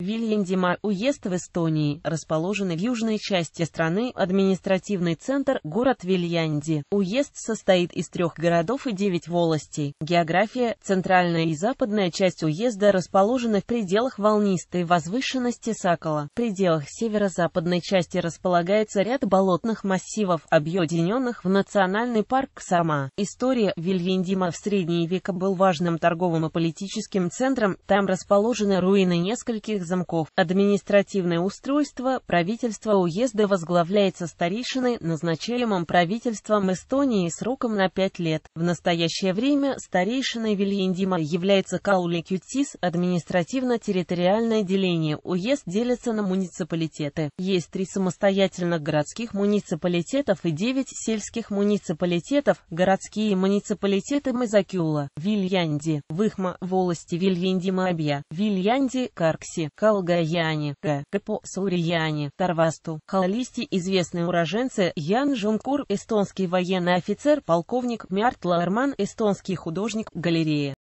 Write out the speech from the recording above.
Вильяндима, уезд в Эстонии, расположенный в южной части страны, административный центр, город Вильянди. Уезд состоит из трех городов и девять волостей. География, центральная и западная часть уезда расположены в пределах волнистой возвышенности Сакала. В пределах северо-западной части располагается ряд болотных массивов, объединенных в национальный парк Сама. История Вильяндима в средние века был важным торговым и политическим центром, там расположены руины нескольких замков. Административное устройство правительства уезда возглавляется старейшиной, назначаемым правительством Эстонии сроком на 5 лет. В настоящее время старейшиной Вильяндима является Каули Кютис. Административно-территориальное деление уезд делится на муниципалитеты. Есть три самостоятельных городских муниципалитетов и 9 сельских муниципалитетов, городские муниципалитеты Мазакюла, Вильянди, Выхма, волости Вильяндима Абья, Вильянди, Каркси, Калгаяне, Капо Сурьяне, Тарвасту. Халлисти известные уроженцы Ян Жункур, эстонский военный офицер, полковник Мярт Ларман, эстонский художник, галерея.